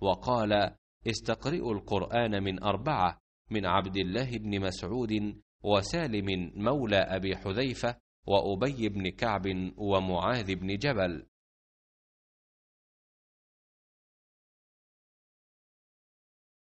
وقال استقرئوا القرآن من أربعة من عبد الله بن مسعود وسالم مولى أبي حذيفة وأبي بن كعب ومعاذ بن جبل